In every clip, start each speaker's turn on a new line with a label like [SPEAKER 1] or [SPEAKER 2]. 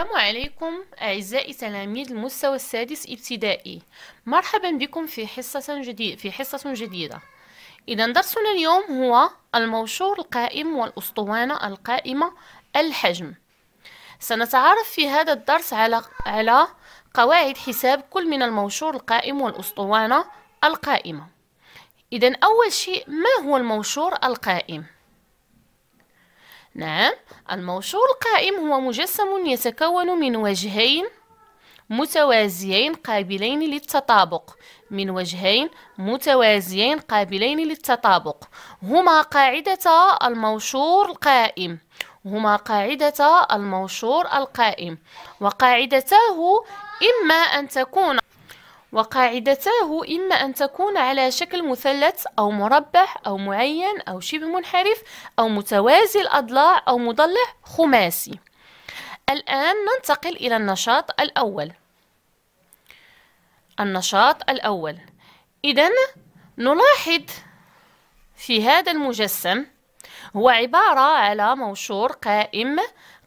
[SPEAKER 1] السلام عليكم أعزائي تلاميذ المستوى السادس ابتدائي مرحبا بكم في حصة جديدة في حصة جديدة إذا درسنا اليوم هو الموشور القائم والأسطوانة القائمة الحجم سنتعرف في هذا الدرس على على قواعد حساب كل من الموشور القائم والأسطوانة القائمة إذا أول شيء ما هو الموشور القائم نعم الموشور القائم هو مجسم يتكون من وجهين متوازيين قابلين للتطابق من وجهين متوازيين قابلين للتطابق هما قاعدة الموشور القائم هما قاعدة الموشور القائم وقاعدتاه إما أن تكون وقاعدتاه إما أن تكون على شكل مثلث أو مربع أو معين أو شبه منحرف أو متوازي الأضلاع أو مضلع خماسي الآن ننتقل إلى النشاط الأول النشاط الأول إذا نلاحظ في هذا المجسم هو عبارة على موشور قائم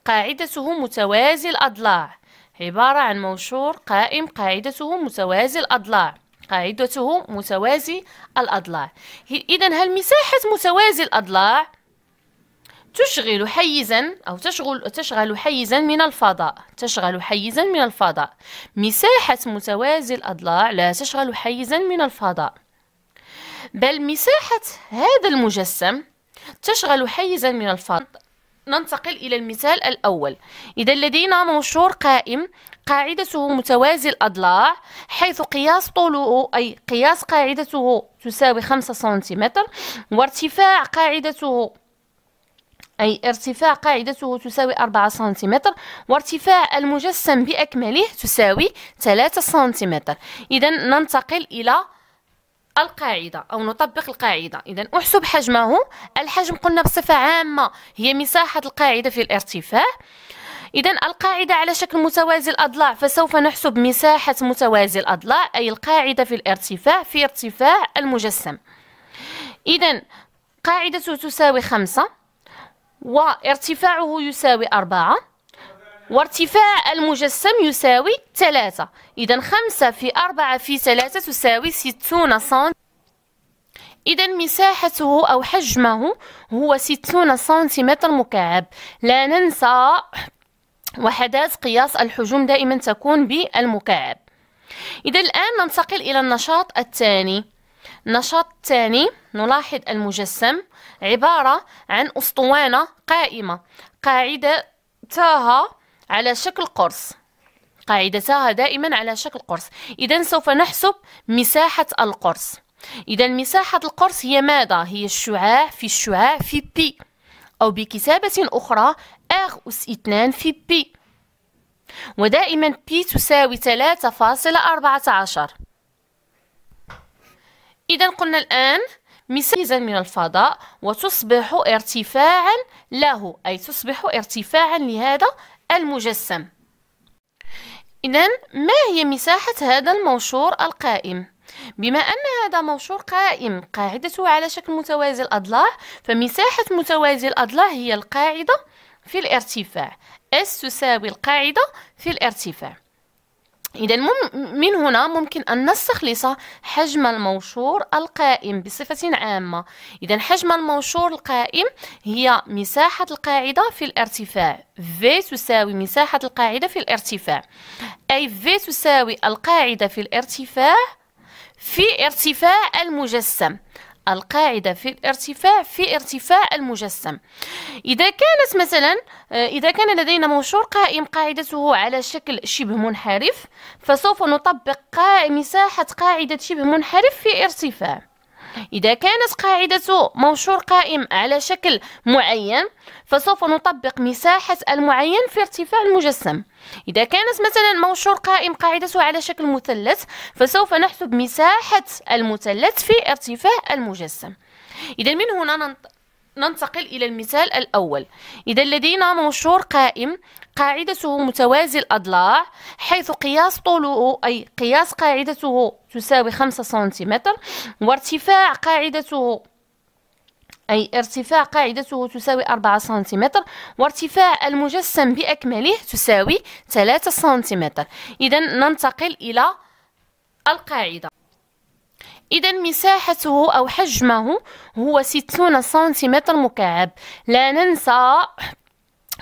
[SPEAKER 1] قاعدته متوازي الأضلاع عبارة عن منشور قائم قاعدته متوازي الأضلاع قاعدته متوازي الأضلاع إذا هل مساحة متوازي الأضلاع تشغل حيزا أو تشغل تشغل حيزا من الفضاء تشغل حيزا من الفضاء مساحة متوازي الأضلاع لا تشغل حيزا من الفضاء بل مساحة هذا المجسم تشغل حيزا من الفضاء ننتقل إلى المثال الأول إذا لدينا منشور قائم قاعدته متوازي الأضلاع حيث قياس طوله أي قياس قاعدته تساوي 5 سنتيمتر وارتفاع قاعدته أي ارتفاع قاعدته تساوي 4 سنتيمتر وارتفاع المجسم بأكمله تساوي 3 سنتيمتر إذا ننتقل إلى القاعدة أو نطبق القاعدة إذا أحسب حجمه الحجم قلنا بصفة عامة هي مساحة القاعدة في الارتفاع إذا القاعدة على شكل متوازي الأضلاع فسوف نحسب مساحة متوازي الأضلاع أي القاعدة في الارتفاع في ارتفاع المجسم إذا قاعدته تساوي خمسة وارتفاعه يساوي أربعة وارتفاع المجسم يساوي 3 إذا 5 في 4 في 3 تساوي 60 سنت إذا مساحته أو حجمه هو 60 سنتيمتر مكعب لا ننسى وحدات قياس الحجوم دائما تكون بالمكعب إذا الآن ننتقل إلى النشاط الثاني النشاط الثاني نلاحظ المجسم عبارة عن أسطوانة قائمة قاعدة على شكل قرص قاعدتها دائما على شكل قرص إذا سوف نحسب مساحة القرص إذا مساحة القرص هي ماذا؟ هي الشعاع في الشعاع في بي أو بكتابة أخرى R أس 2 في بي ودائما بي تساوي 3.14 إذا قلنا الآن مساحه من الفضاء وتصبح ارتفاعا له أي تصبح ارتفاعا لهذا المجسم إذا ما هي مساحة هذا المنشور القائم؟ بما أن هذا منشور قائم قاعدته على شكل متوازي الأضلاع فمساحة متوازي الأضلاع هي القاعدة في الارتفاع S تساوي القاعدة في الارتفاع إذا من هنا ممكن أن نستخلص حجم الموشور القائم بصفة عامة إذا حجم الموشور القائم هي مساحة القاعدة في الارتفاع V تساوي مساحة القاعدة في الارتفاع أي V تساوي القاعدة في الارتفاع في ارتفاع المجسم القاعدة في الارتفاع في ارتفاع المجسم إذا كانت مثلا آه، إذا كان لدينا منشور قائم قاعدته على شكل شبه منحرف فسوف نطبق مساحة قاعدة شبه منحرف في ارتفاع إذا كانت قاعدة منشور قائم على شكل معين فسوف نطبق مساحة المعين في ارتفاع المجسم إذا كانت مثلا منشور قائم قاعدته على شكل مثلث فسوف نحسب مساحة المثلث في ارتفاع المجسم إذا من هنا ننتقل إلى المثال الأول إذا لدينا منشور قائم قاعدته متوازي الأضلاع حيث قياس طوله أي قياس قاعدته تساوي 5 سنتيمتر وارتفاع قاعدته أي ارتفاع قاعدته تساوي 4 سنتيمتر وارتفاع المجسم بأكمله تساوي 3 سنتيمتر إذا ننتقل إلى القاعدة إذا مساحته أو حجمه هو 60 سنتيمتر مكعب لا ننسى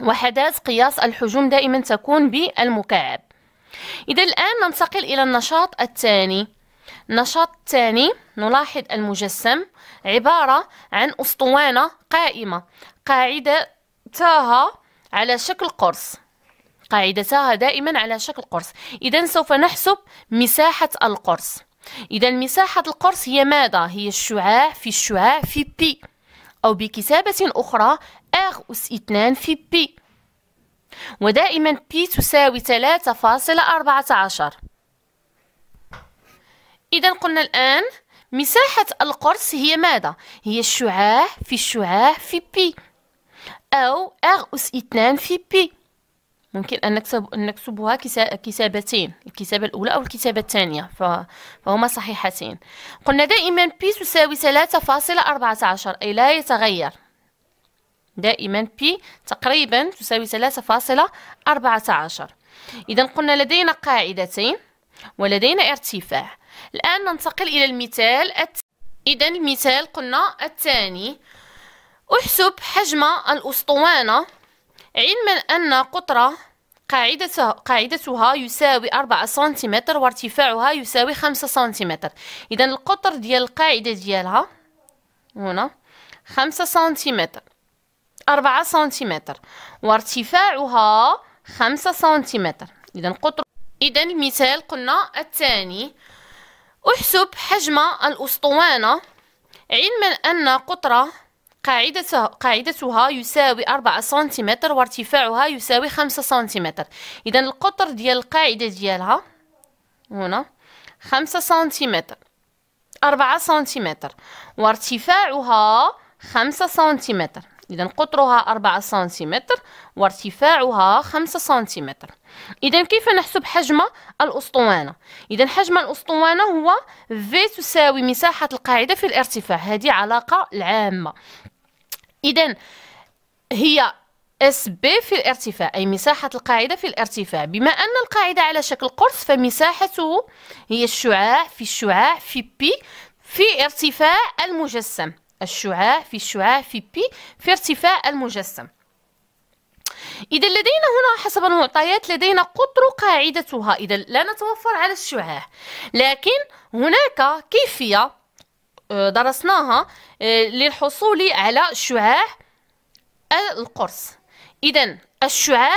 [SPEAKER 1] وحدات قياس الحجوم دائما تكون بالمكعب إذا الآن ننتقل إلى النشاط الثاني النشاط الثاني نلاحظ المجسم عبارة عن أسطوانة قائمة قاعدتها على شكل قرص قاعدتها دائما على شكل قرص إذا سوف نحسب مساحة القرص إذا مساحة القرص هي ماذا؟ هي الشعاع في الشعاع في بي أو بكتابة أخرى أر أس اثنان في بي ودائما بي تساوي ثلاثة فاصلة أربعة عشر إذا قلنا الآن مساحة القرص هي ماذا؟ هي الشعاع في الشعاع في بي أو أر أس اثنان في بي ممكن أن نكتب نكتبها كتابتين الكتابة الأولى أو الكتابة الثانية فهما صحيحتين قلنا دائما بي تساوي فاصلة أربعة عشر أي لا يتغير دائما بي تقريبا تساوي 3.14 إذا قلنا لدينا قاعدتين ولدينا ارتفاع الآن ننتقل إلى المثال الت... إذا المثال قلنا الثاني احسب حجم الأسطوانة علما أن قطرة قاعدتها, قاعدتها يساوي 4 سنتيمتر وارتفاعها يساوي 5 سنتيمتر إذا القطر ديال القاعدة ديالها هنا 5 سنتيمتر 4 سنتيمتر وارتفاعها 5 سنتيمتر إذا قطر إذا المثال قلنا الثاني احسب حجم الأسطوانة علما أن قطرة قاعدتها, قاعدتها يساوي 4 سنتيمتر وارتفاعها يساوي 5 سنتيمتر إذا القطر ديال القاعدة ديالها هنا 5 سنتيمتر 4 سنتيمتر وارتفاعها 5 سنتيمتر إذا قطرها 4 سنتيمتر وارتفاعها 5 سنتيمتر إذا كيف نحسب حجم الأسطوانة؟ إذا حجم الأسطوانة هو V تساوي مساحة القاعدة في الارتفاع هذه علاقة العامة إذا هي اس بي في الارتفاع أي مساحة القاعدة في الارتفاع بما أن القاعدة على شكل قرص فمساحته هي الشعاع في الشعاع في بي في ارتفاع المجسم الشعاع في الشعاع في بي في ارتفاع المجسم إذا لدينا هنا حسب المعطيات لدينا قطر قاعدتها إذا لا نتوفر على الشعاع لكن هناك كيفية آه، درسناها آه، للحصول على شعاع القرص إذا الشعاع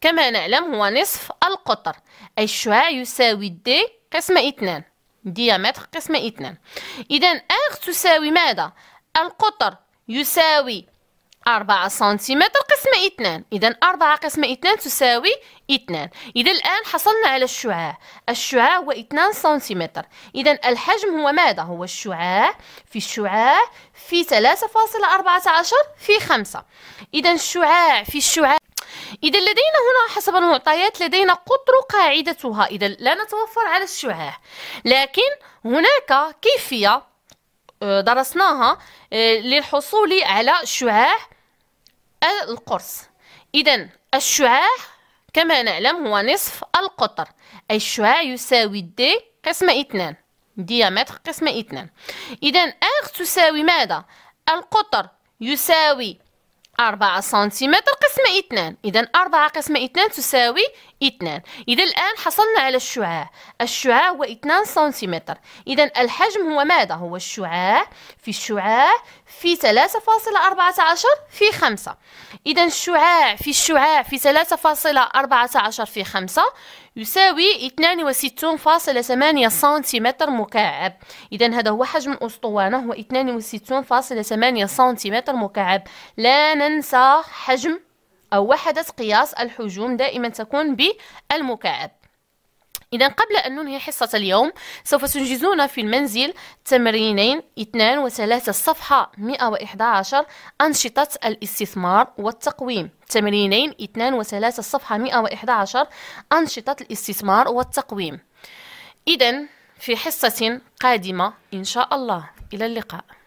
[SPEAKER 1] كما نعلم هو نصف القطر أي الشعاع يساوي دي قسمة اثنان ديامتر قسمة اثنان إذا أغ تساوي ماذا؟ القطر يساوي أربعة سنتيمتر قسمة اثنان إذا أربعة قسمة اثنان تساوي اثنان إذا الآن حصلنا على الشعاع الشعاع هو اثنان سنتيمتر إذا الحجم هو ماذا؟ هو الشعاع في الشعاع في ثلاثة فاصلة أربعة عشر في خمسة إذا الشعاع في الشعاع إذا لدينا هنا حسب المعطيات لدينا قطر قاعدتها إذا لا نتوفر على الشعاع لكن هناك كيفية آه، درسناها آه، للحصول على شعاع القرص إذا الشعاع كما نعلم هو نصف القطر أي الشعاع يساوي دي قسمة اثنان ديامتر قسمة اثنان إذا أغ تساوي ماذا؟ القطر يساوي 4 سنتيمتر قسمة 2 إذا 4 قسمة 2 تساوي اثنان إذا الآن حصلنا على الشعاع الشعاع هو اثنان سنتيمتر إذا الحجم هو ماذا؟ هو الشعاع في الشعاع في 3.14 في خمسة إذا الشعاع في الشعاع في 3.14 في خمسة يساوي اثنان وستون فاصلة ثمانية سنتيمتر مكعب إذا هذا هو حجم الأسطوانة هو اثنان وستون فاصلة ثمانية سنتيمتر مكعب لا ننسى حجم أو وحدة قياس الحجوم دائما تكون بالمكعب إذا قبل أن ننهي حصة اليوم سوف تنجزون في المنزل تمرينين اثنان وثلاثة صفحة الصفحة 111 أنشطة الاستثمار والتقويم تمرينين اثنان وثلاثة صفحة الصفحة 111 أنشطة الاستثمار والتقويم إذا في حصة قادمة إن شاء الله إلى اللقاء